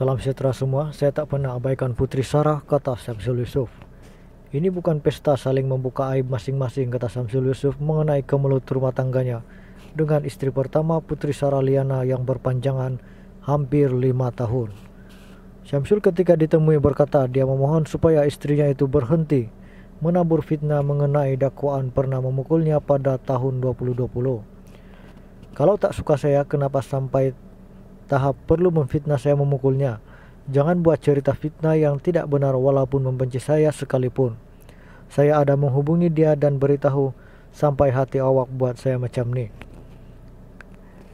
Salam sejahtera semua, saya tak pernah abaikan Putri Sarah, kata Samsul Yusuf. Ini bukan pesta saling membuka aib masing-masing, kata Samsul Yusuf mengenai kemelut rumah tangganya dengan istri pertama Putri Sarah Liana yang berpanjangan hampir lima tahun. Syamsul ketika ditemui berkata dia memohon supaya istrinya itu berhenti menabur fitnah mengenai dakwaan pernah memukulnya pada tahun 2020. Kalau tak suka saya kenapa sampai tahap perlu memfitnah saya memukulnya. Jangan buat cerita fitnah yang tidak benar walaupun membenci saya sekalipun. Saya ada menghubungi dia dan beritahu sampai hati awak buat saya macam ni.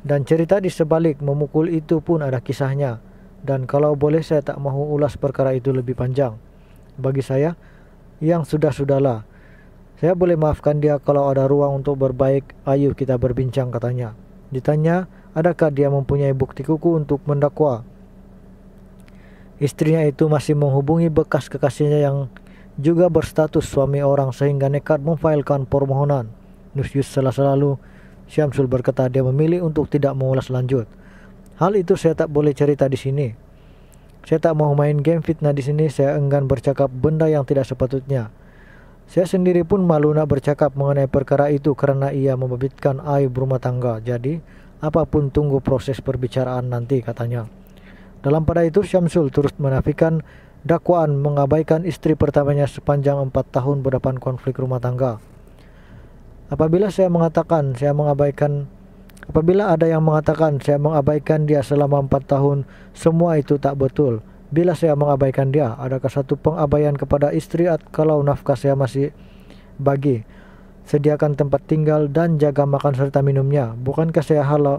Dan cerita di sebalik memukul itu pun ada kisahnya. Dan kalau boleh saya tak mahu ulas perkara itu lebih panjang. Bagi saya, yang sudah-sudahlah. Saya boleh maafkan dia kalau ada ruang untuk berbaik, ayuh kita berbincang katanya. Ditanya, Adakah dia mempunyai bukti kuku untuk mendakwa? Istrinya itu masih menghubungi bekas kekasihnya yang juga berstatus suami orang sehingga nekat memfailkan permohonan. Nusyus salah selalu. Syamsul berkata dia memilih untuk tidak mengulas lanjut. Hal itu saya tak boleh cerita di sini. Saya tak mau main game fitnah di sini, saya enggan bercakap benda yang tidak sepatutnya. Saya sendiri pun malu nak bercakap mengenai perkara itu karena ia membabitkan air berumah tangga. Jadi, apapun tunggu proses perbicaraan nanti katanya. Dalam pada itu Syamsul terus menafikan dakwaan mengabaikan istri pertamanya sepanjang empat tahun berdepan konflik rumah tangga. Apabila saya mengatakan saya mengabaikan apabila ada yang mengatakan saya mengabaikan dia selama empat tahun, semua itu tak betul. Bila saya mengabaikan dia, adakah satu pengabaian kepada istri kalau nafkah saya masih bagi? sediakan tempat tinggal dan jaga makan serta minumnya. Bukankah saya halau?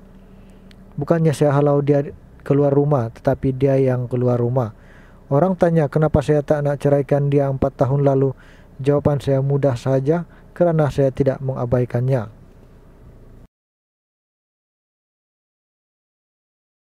Bukannya saya halau dia keluar rumah, tetapi dia yang keluar rumah. Orang tanya kenapa saya tak nak ceraikan dia empat tahun lalu. Jawaban saya mudah saja, karena saya tidak mengabaikannya.